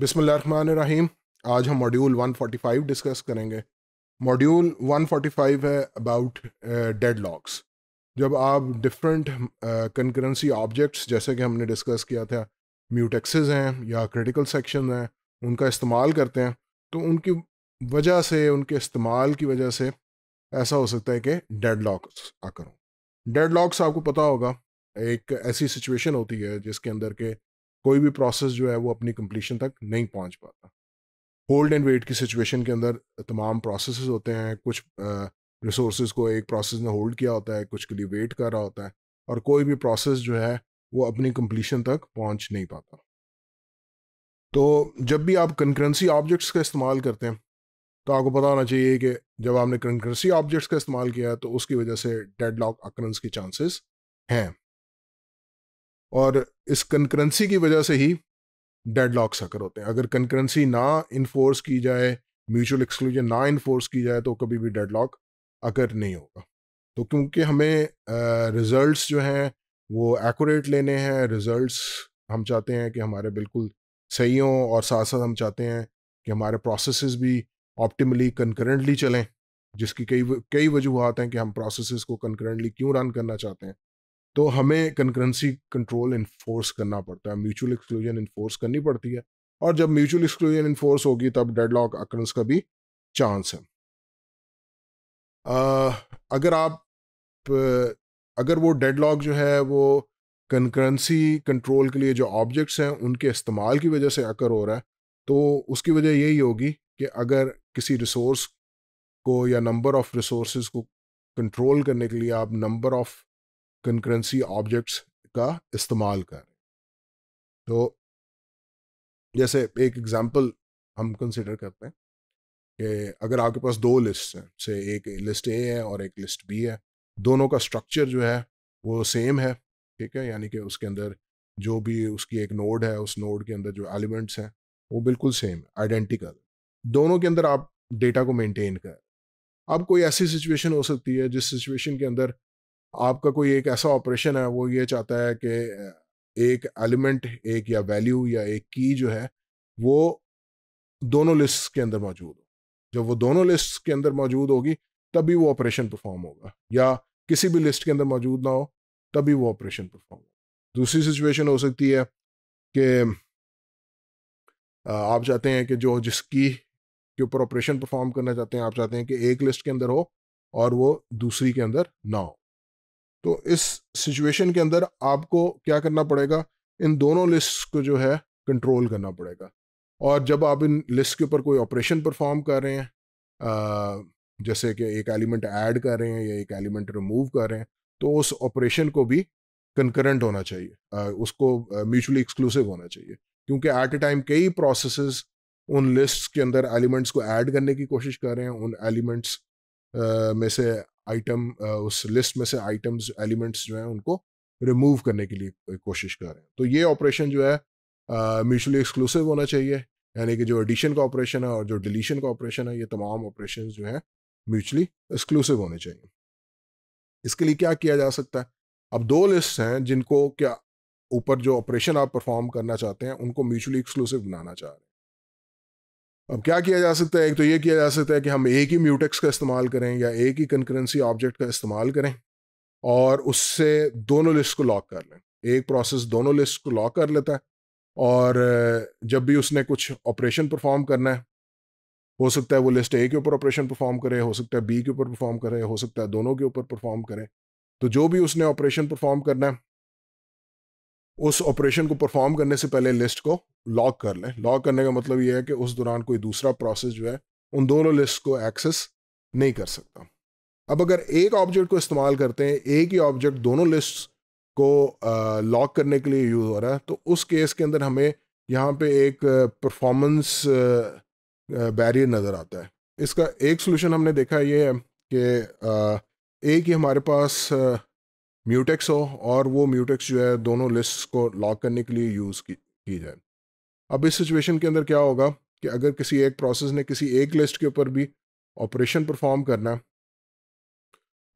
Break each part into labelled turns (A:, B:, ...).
A: बिसमीम आज हम मॉड्यूल 145 डिस्कस करेंगे मॉड्यूल 145 है अबाउट डेड लॉक्स जब आप डिफरेंट कंकरेंसी ऑब्जेक्ट्स जैसे कि हमने डिस्कस किया था म्यूटेक्सेस हैं या क्रिटिकल सेक्शन हैं उनका इस्तेमाल करते हैं तो उनकी वजह से उनके इस्तेमाल की वजह से ऐसा हो सकता है कि डेड लॉक्स आकर हों डेड लॉक्स आपको पता होगा एक ऐसी सिचुएशन होती है जिसके अंदर के कोई भी प्रोसेस जो है वो अपनी कंप्लीशन तक नहीं पहुंच पाता होल्ड एंड वेट की सिचुएशन के अंदर तमाम प्रोसेस होते हैं कुछ रिसोर्स को एक प्रोसेस ने होल्ड किया होता है कुछ के लिए वेट कर रहा होता है और कोई भी प्रोसेस जो है वो अपनी कंप्लीशन तक पहुंच नहीं पाता तो जब भी आप कंक्रेंसी ऑब्जेक्ट्स का इस्तेमाल करते हैं तो आपको पता होना चाहिए कि जब आपने कंक्रेंसी ऑब्जेक्ट्स का इस्तेमाल किया तो उसकी वजह से डेड लॉक अक्रंस के चांसेस हैं और इस कंकरेंसी की वजह से ही डेडलॉक्स अकर होते हैं अगर कंकरेंसी ना इन्फोर्स की जाए म्यूचुअल एक्सक्लूजन ना इन्फोर्स की जाए तो कभी भी डेडलॉक अकर नहीं होगा तो क्योंकि हमें रिजल्ट्स uh, जो हैं वो एक्यूरेट लेने हैं रिजल्ट्स हम चाहते हैं कि हमारे बिल्कुल सही हों और साथ साथ हम चाहते हैं कि हमारे प्रोसेस भी ऑप्टिमली कंकरेंटली चलें जिसकी कई कई वजूहत हैं कि हम प्रोसेस को कंकरेंटली क्यों रन करना चाहते हैं तो हमें कंकरेंसी कंट्रोल इन्फोर्स करना पड़ता है म्यूचुअल एक्सक्लूजन इन्फोर्स करनी पड़ती है और जब म्यूचुअल एक्सक्लूजन इन्फोर्स होगी तब डेडलॉक अक्रंस का भी चांस है आ, अगर आप अगर वो डेडलॉक जो है वो कंकरेंसी कंट्रोल के लिए जो ऑब्जेक्ट्स हैं उनके इस्तेमाल की वजह से अकर हो रहा है तो उसकी वजह यही होगी कि अगर किसी रिसोर्स को या नंबर ऑफ़ रिसोर्स को कंट्रोल करने के लिए आप नंबर ऑफ़
B: कंकरेंसी ऑब्जेक्ट्स का इस्तेमाल करें तो
A: जैसे एक एग्जांपल हम कंसिडर करते हैं कि अगर आपके पास दो लिस्ट हैं से एक लिस्ट ए है और एक लिस्ट बी है दोनों का स्ट्रक्चर जो है वो सेम है ठीक है यानी कि उसके अंदर जो भी उसकी एक नोड है उस नोड के अंदर जो एलिमेंट्स हैं वो बिल्कुल सेम है आइडेंटिकल दोनों के अंदर आप डेटा को मेंटेन करें अब कोई ऐसी सिचुएशन हो सकती है जिस सिचुएशन के अंदर आपका कोई एक ऐसा ऑपरेशन है वो ये चाहता है कि एक एलिमेंट एक या वैल्यू या एक की जो है वो दोनों लिस्ट के अंदर मौजूद हो जब वो दोनों लिस्ट के अंदर मौजूद होगी तभी वो ऑपरेशन परफॉर्म होगा या किसी भी लिस्ट के अंदर मौजूद ना हो तभी वो ऑपरेशन परफॉर्म होगा दूसरी सिचुएशन हो सकती है कि आप चाहते हैं कि जो जिस की के ऊपर ऑपरेशन परफॉर्म करना चाहते हैं आप चाहते हैं कि एक लिस्ट के अंदर हो और वो दूसरी के अंदर ना हो तो इस सिचुएशन के अंदर आपको क्या करना पड़ेगा इन दोनों लिस्ट को जो है कंट्रोल करना पड़ेगा और जब आप इन लिस्ट के ऊपर कोई ऑपरेशन परफॉर्म कर रहे हैं आ, जैसे कि एक एलिमेंट ऐड कर रहे हैं या एक एलिमेंट रिमूव कर रहे हैं तो उस ऑपरेशन को भी कंकरेंट होना चाहिए आ, उसको म्यूचुअली एक्सक्लूसिव होना चाहिए क्योंकि एट ए टाइम कई प्रोसेस उन लिस्ट के अंदर एलिमेंट्स को ऐड करने की कोशिश कर रहे हैं उन एलिमेंट्स में से आइटम उस लिस्ट में से आइटम्स एलिमेंट्स जो हैं उनको रिमूव करने के लिए कोशिश कर रहे हैं तो ये ऑपरेशन जो है म्यूचुअली एक्सक्लूसिव होना चाहिए यानी कि जो एडिशन का ऑपरेशन है और जो डिलीशन का ऑपरेशन है ये तमाम ऑपरेशन जो हैं म्यूचुअली एक्सक्लूसिव होने चाहिए इसके लिए क्या किया जा सकता है अब दो लिस्ट हैं जिनको क्या ऊपर जो ऑपरेशन आप परफॉर्म करना चाहते हैं उनको म्यूचुअली एक्सक्लूसिव बनाना चाह रहे हैं अब क्या किया जा सकता है एक तो ये किया जा सकता है कि हम एक ही म्यूटेक्स का इस्तेमाल करें या एक ही कंकरेंसी ऑब्जेक्ट का इस्तेमाल करें और उससे दोनों लिस्ट को लॉक कर लें एक प्रोसेस दोनों लिस्ट को लॉक कर लेता है और जब भी उसने कुछ ऑपरेशन परफॉर्म करना है हो सकता है वो लिस्ट ए के ऊपर ऑपरेशन परफॉर्म करे हो सकता है बी के ऊपर परफॉर्म करे हो सकता है दोनों के ऊपर परफॉर्म करे तो जो भी उसने ऑपरेशन परफॉर्म करना है उस ऑपरेशन को परफॉर्म करने से पहले लिस्ट को लॉक कर लें लॉक करने का मतलब ये है कि उस दौरान कोई दूसरा प्रोसेस जो है उन दोनों लिस्ट को एक्सेस नहीं कर सकता अब अगर एक ऑब्जेक्ट को इस्तेमाल करते हैं एक ही ऑब्जेक्ट दोनों लिस्ट को लॉक करने के लिए यूज़ हो रहा है तो उस केस के अंदर हमें यहाँ पे एक परफॉर्मेंस बैरियर नज़र आता है इसका एक सोल्यूशन हमने देखा ये है कि एक ही हमारे पास म्यूटेक्स हो और वो म्यूटेक्स जो है दोनों लिस्ट को लॉक करने के लिए यूज़ की, की जाए अब इस सिचुएशन के अंदर क्या होगा कि अगर किसी एक प्रोसेस ने किसी एक लिस्ट के ऊपर भी ऑपरेशन परफॉर्म करना है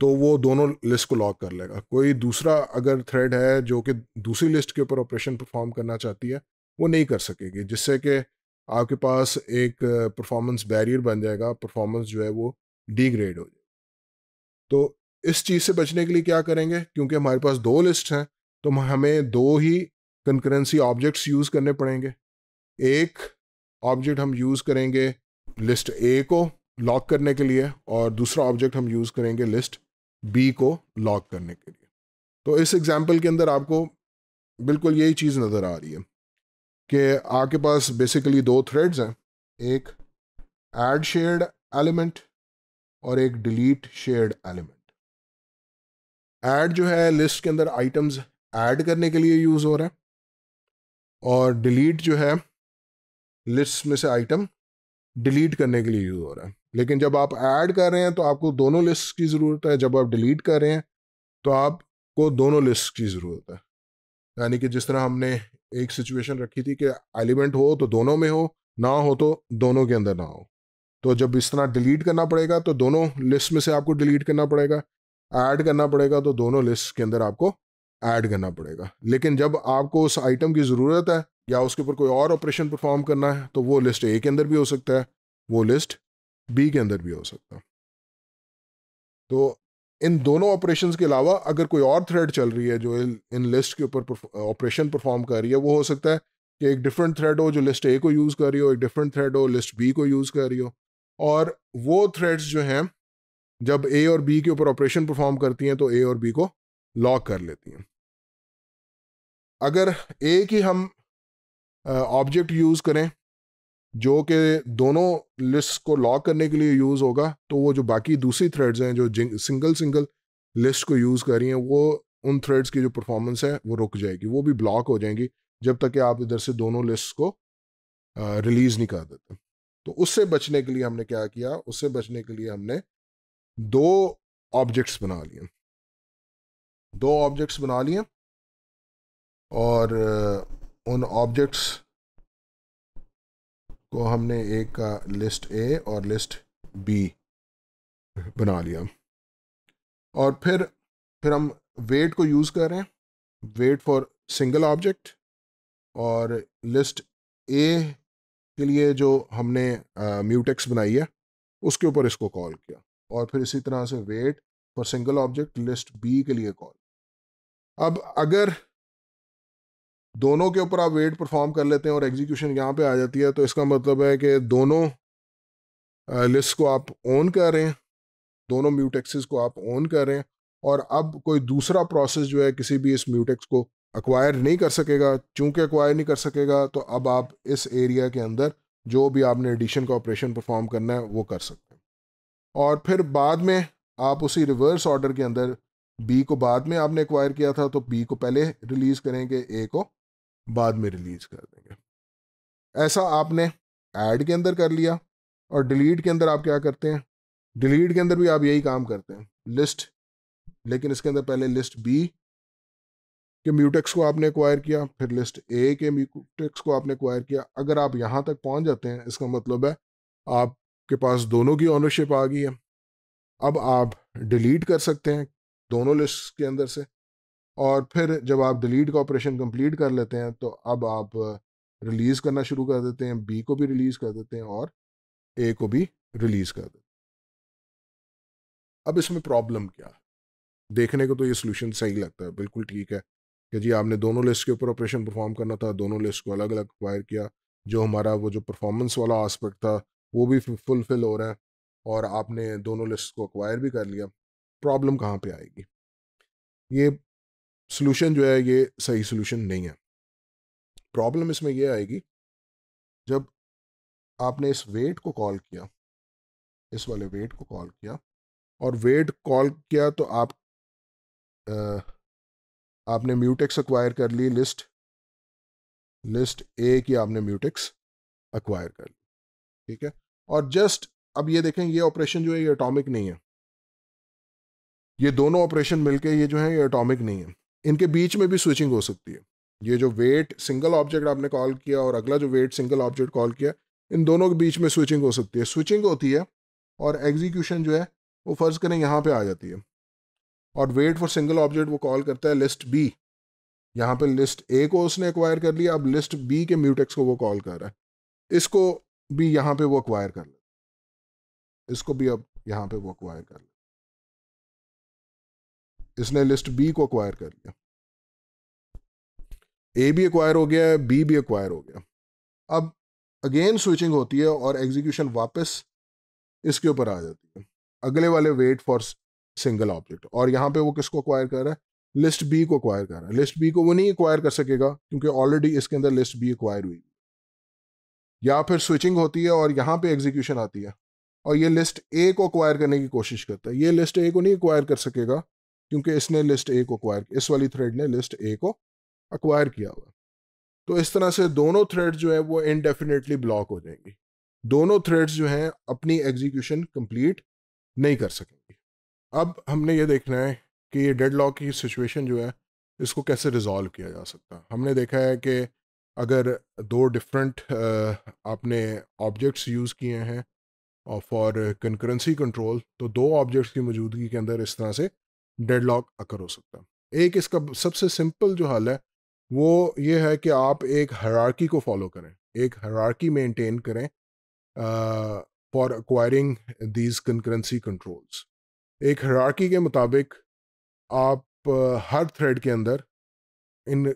A: तो वो दोनों लिस्ट को लॉक कर लेगा कोई दूसरा अगर थ्रेड है जो कि दूसरी लिस्ट के ऊपर ऑपरेशन परफॉर्म करना चाहती है वो नहीं कर सकेगी जिससे कि आपके पास एक परफॉर्मेंस बैरियर बन जाएगा परफॉर्मेंस जो है वो डिग्रेड हो जाएगी तो इस चीज़ से बचने के लिए क्या करेंगे क्योंकि हमारे पास दो लिस्ट हैं तो हमें दो ही कंकरेंसी ऑब्जेक्ट्स यूज़ करने पड़ेंगे एक ऑब्जेक्ट हम यूज़ करेंगे लिस्ट ए को लॉक करने के लिए और दूसरा ऑब्जेक्ट हम यूज़ करेंगे लिस्ट बी को लॉक करने के लिए तो इस एग्जाम्पल के अंदर आपको बिल्कुल यही चीज़ नज़र आ रही है कि आपके पास बेसिकली दो थ्रेड्स हैं एक एड शेयर्ड एलिमेंट और एक डिलीट शेयर्ड एलिमेंट ऐड जो है लिस्ट के अंदर आइटम्स ऐड करने के लिए यूज़ हो रहा है और डिलीट जो है लिस्ट में से आइटम डिलीट करने के लिए यूज़ हो रहा है लेकिन जब आप ऐड कर रहे हैं तो आपको दोनों लिस्ट की ज़रूरत है जब आप डिलीट कर रहे हैं तो आपको दोनों लिस्ट की ज़रूरत है यानी कि जिस तरह हमने एक सिचुएशन रखी थी कि एलिमेंट हो तो दोनों में हो ना हो तो दोनों के अंदर ना हो तो जब इस तरह डिलीट करना पड़ेगा तो दोनों लिस्ट में से आपको डिलीट करना पड़ेगा ऐड करना पड़ेगा तो दोनों लिस्ट के अंदर आपको ऐड करना पड़ेगा लेकिन जब आपको उस आइटम की ज़रूरत है या उसके ऊपर कोई और ऑपरेशन परफॉर्म करना है तो वो लिस्ट ए के अंदर भी हो सकता है वो लिस्ट बी के अंदर भी हो सकता है तो इन दोनों ऑपरेशंस के अलावा अगर कोई और थ्रेड चल रही है जो इन लिस्ट के ऊपर ऑपरेशन परफॉर्म कर रही है वो हो सकता है कि एक डिफरेंट थ्रेड हो जो लिस्ट ए को यूज़ कर रही हो एक डिफरेंट थ्रेड हो लिस्ट बी को यूज़ कर रही हो और वो थ्रेड्स जो हैं जब ए और बी के ऊपर ऑपरेशन परफॉर्म करती हैं तो ए और बी को लॉक कर लेती हैं अगर ए की हम ऑब्जेक्ट यूज़ करें जो कि दोनों लिस्ट को लॉक करने के लिए यूज़ होगा तो वो जो बाकी दूसरी थ्रेड्स हैं जो सिंगल सिंगल लिस्ट को यूज़ कर रही हैं वो उन थ्रेड्स की जो परफॉर्मेंस है वो रुक जाएगी वो भी ब्लॉक हो जाएंगी जब तक कि आप इधर से दोनों लिस्ट को रिलीज़ नहीं कर देते तो उससे बचने के लिए हमने क्या किया उससे बचने
B: के लिए हमने दो ऑब्जेक्ट्स बना लिए दो ऑब्जेक्ट्स बना लिए और उन ऑब्जेक्ट्स को हमने एक का लिस्ट ए और लिस्ट बी बना लिया और फिर फिर हम वेट को
A: यूज़ कर रहे हैं वेट फॉर सिंगल ऑब्जेक्ट और लिस्ट ए के लिए जो हमने म्यूटेक्स uh, बनाई है उसके ऊपर इसको कॉल किया और फिर इसी तरह से wait for single object list B के लिए कॉल अब अगर दोनों के ऊपर आप वेट परफॉर्म कर लेते हैं और एग्जीक्यूशन यहाँ पे आ जाती है तो इसका मतलब है कि दोनों लिस्ट को आप ऑन कर रहे हैं दोनों म्यूटेक्सेस को आप ऑन कर रहे हैं और अब कोई दूसरा प्रोसेस जो है किसी भी इस म्यूटेक्स को अक्वायर नहीं कर सकेगा चूंकि अक्वायर नहीं कर सकेगा तो अब आप इस एरिया के अंदर जो भी आपने एडिशन का ऑपरेशन परफॉर्म करना है वो कर सकते और फिर बाद में आप उसी रिवर्स ऑर्डर के अंदर बी को बाद में आपने एक्वायर किया था तो बी को पहले रिलीज़ करेंगे ए को बाद में रिलीज़ कर देंगे ऐसा आपने ऐड के अंदर कर लिया और डिलीट के अंदर आप क्या करते हैं डिलीट के अंदर भी आप यही काम करते हैं लिस्ट लेकिन इसके अंदर पहले लिस्ट बी के म्यूटेक्स को आपने एक्वायर किया फिर लिस्ट ए के म्यूटेक्स को आपने एक्वायर किया अगर आप यहाँ तक पहुँच जाते हैं इसका मतलब है आप आपके पास दोनों की ऑनरशिप आ गई है अब आप डिलीट कर सकते हैं दोनों लिस्ट के अंदर से और फिर जब आप डिलीट का ऑपरेशन कंप्लीट कर लेते हैं तो अब आप रिलीज़ करना शुरू कर देते हैं बी को भी रिलीज़ कर देते हैं और ए को भी रिलीज़ कर देते हैं अब इसमें प्रॉब्लम क्या देखने को तो ये सोल्यूशन सही लगता है बिल्कुल ठीक है कि जी आपने दोनों लिस्ट के ऊपर ऑपरेशन परफॉर्म करना था दोनों लिस्ट को अलग अलग फायर किया जो हमारा वो जो परफॉर्मेंस वाला आस्पेक्ट था वो भी फुलफिल हो रहा है और आपने दोनों लिस्ट को अक्वायर भी कर लिया प्रॉब्लम कहाँ पे आएगी ये सोल्यूशन जो है ये सही सोल्यूशन नहीं है प्रॉब्लम इसमें यह आएगी
B: जब आपने इस वेट को कॉल किया इस वाले वेट को कॉल किया और वेट कॉल किया तो आप आ, आपने म्यूटेक्स अक्वायर कर ली लिस्ट लिस्ट ए की आपने
A: म्यूटेक्स अक्वायर कर ली ठीक है और जस्ट अब ये देखें ये ऑपरेशन जो है ये अटोमिक नहीं है ये दोनों ऑपरेशन मिलके ये जो है ये अटोमिक नहीं है इनके बीच में भी स्विचिंग हो सकती है ये जो वेट सिंगल ऑब्जेक्ट आपने कॉल किया और अगला जो वेट सिंगल ऑब्जेक्ट कॉल किया इन दोनों के बीच में स्विचिंग हो सकती है स्विचिंग होती है और एग्जीक्यूशन जो है वो फ़र्ज़ करें यहाँ पे आ जाती है और वेट फॉर सिंगल ऑब्जेक्ट वो कॉल करता है लिस्ट बी यहाँ पे लिस्ट ए को उसने एक्वायर कर लिया अब लिस्ट बी के म्यूटेक्स को वो कॉल कर रहा है इसको भी यहाँ पे वो अक्वायर कर ले इसको भी अब
B: यहाँ पे वो अक्वायर कर ले इसने लिस्ट बी को अक्वायर कर लिया ए भी एक्वायर हो गया है बी भी अक्वायर हो गया
A: अब अगेन स्विचिंग होती है और एग्जीक्यूशन वापस इसके ऊपर आ जाती है अगले वाले वेट फॉर सिंगल ऑब्जेक्ट और यहाँ पे वो किसको अक्वायर कर रहा है लिस्ट बी को अक्वायर कर रहा है लिस्ट बी को वो नहीं अक्वायर कर सकेगा क्योंकि ऑलरेडी इसके अंदर लिस्ट बी एक्वायर हुई या फिर स्विचिंग होती है और यहाँ पे एग्जीक्यूशन आती है और ये लिस्ट ए को अक्वायर करने की कोशिश करता है ये लिस्ट ए को नहीं अक्वायर कर सकेगा क्योंकि इसने लिस्ट ए को अक्वायर इस वाली थ्रेड ने लिस्ट ए को अक्वायर किया हुआ तो इस तरह से दोनों थ्रेड जो है वो इनडेफिनेटली ब्लॉक हो जाएंगी दोनों थ्रेड्स जो हैं अपनी एग्जीक्यूशन कंप्लीट नहीं कर सकेंगी अब हमने ये देखना है कि ये डेड लॉक की सिचुएशन जो है इसको कैसे रिजॉल्व किया जा सकता है हमने देखा है कि अगर दो डिफरेंट आपने ऑब्जेक्ट्स यूज़ किए हैं और फॉर कंकरेंसी कंट्रोल तो दो ऑब्जेक्ट्स की मौजूदगी के अंदर इस तरह से डेडलॉक अकर हो सकता है एक इसका सबसे सिंपल जो हल है वो ये है कि आप एक हरारकी को फॉलो करें एक हरारकी मेंटेन करें for acquiring these concurrency controls एक हरारकी के मुताबिक आप हर थ्रेड के अंदर इन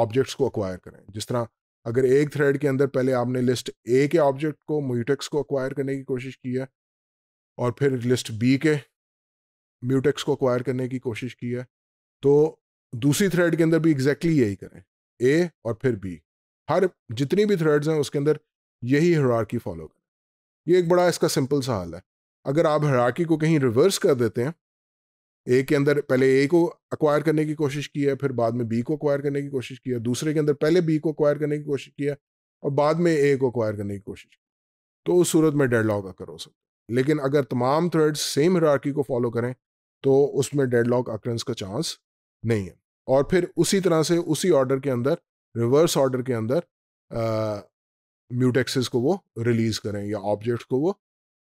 A: ऑब्जेक्ट्स को अक्वायर करें जिस तरह अगर एक थ्रेड के अंदर पहले आपने लिस्ट ए के ऑब्जेक्ट को म्यूटेक्स को अक्वायर करने की कोशिश की है और फिर लिस्ट बी के म्यूटेक्स को अक्वायर करने की कोशिश की है तो दूसरी थ्रेड के अंदर भी एग्जैक्टली exactly यही करें ए और फिर बी हर जितनी भी थ्रेड्स हैं उसके अंदर यही हरारकी फॉलो करें ये एक बड़ा इसका सिंपल सा हाल है अगर आप हरारकी को कहीं रिवर्स कर देते हैं ए के अंदर पहले ए को अक्वायर करने की कोशिश की है फिर बाद में बी को अक्वायर करने की कोशिश किया दूसरे के अंदर पहले बी को अक्वायर करने की कोशिश किया और बाद में ए को अक्वायर करने की कोशिश की तो उस सूरत में डेड लॉक अकर हो सकता है लेकिन अगर तमाम थ्रेड्स सेम हरारकी को फॉलो करें तो उसमें डेड लॉक अक्रेंस का चांस नहीं है और फिर उसी तरह से उसी ऑर्डर के अंदर रिवर्स ऑर्डर के अंदर म्यूटेक्सेस को वो रिलीज़ करें या ऑब्जेक्ट्स को वो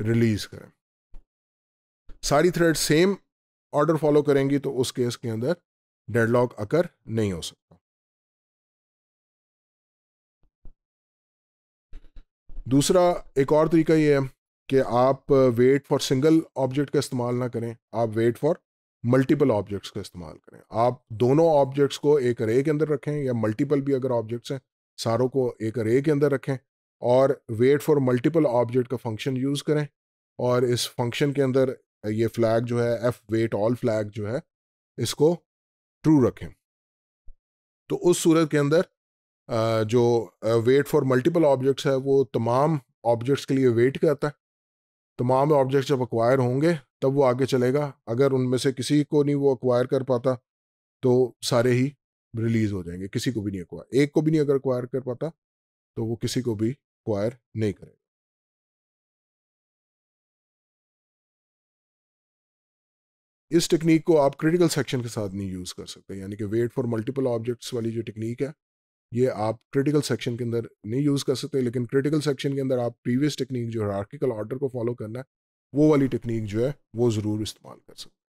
A: रिलीज़ करें सारी थ्रेड सेम ऑर्डर फॉलो करेंगी तो उस केस के
B: अंदर डेडलॉक अकर नहीं हो सकता
A: दूसरा एक और तरीका ये है कि आप वेट फॉर सिंगल ऑब्जेक्ट का इस्तेमाल ना करें आप वेट फॉर मल्टीपल ऑब्जेक्ट्स का इस्तेमाल करें आप दोनों ऑब्जेक्ट्स को एक रे के अंदर रखें या मल्टीपल भी अगर ऑब्जेक्ट्स हैं सारों को एक रे के अंदर रखें और वेट फॉर मल्टीपल ऑब्जेक्ट का फंक्शन यूज़ करें और इस फंक्शन के अंदर ये फ्लैग जो है एफ वेट ऑल फ्लैग जो है इसको ट्रू रखें तो उस सूरत के अंदर जो वेट फॉर मल्टीपल ऑब्जेक्ट्स है वो तमाम ऑब्जेक्ट्स के लिए वेट करता है तमाम ऑब्जेक्ट्स जब अक्वायर होंगे तब वो आगे चलेगा अगर उनमें से किसी को नहीं वो अक्वायर कर पाता तो सारे ही रिलीज हो जाएंगे किसी को भी नहीं अक्वायर एक को भी नहीं अगर अक्वायर कर पाता
B: तो वो किसी को भी अक्वायर नहीं करेगा इस टेक्निक को आप क्रिटिकल सेक्शन के साथ
A: नहीं यूज़ कर सकते यानी कि वेट फॉर मल्टीपल ऑब्जेक्ट्स वाली जो टेक्निक है ये आप क्रिटिकल सेक्शन के अंदर नहीं यूज़ कर सकते लेकिन क्रिटिकल सेक्शन के अंदर आप प्रीवियस टेक्निक जो हरार्किकल ऑर्डर को फॉलो करना है वो वाली टेक्निक जो है वो ज़रूर इस्तेमाल कर सकते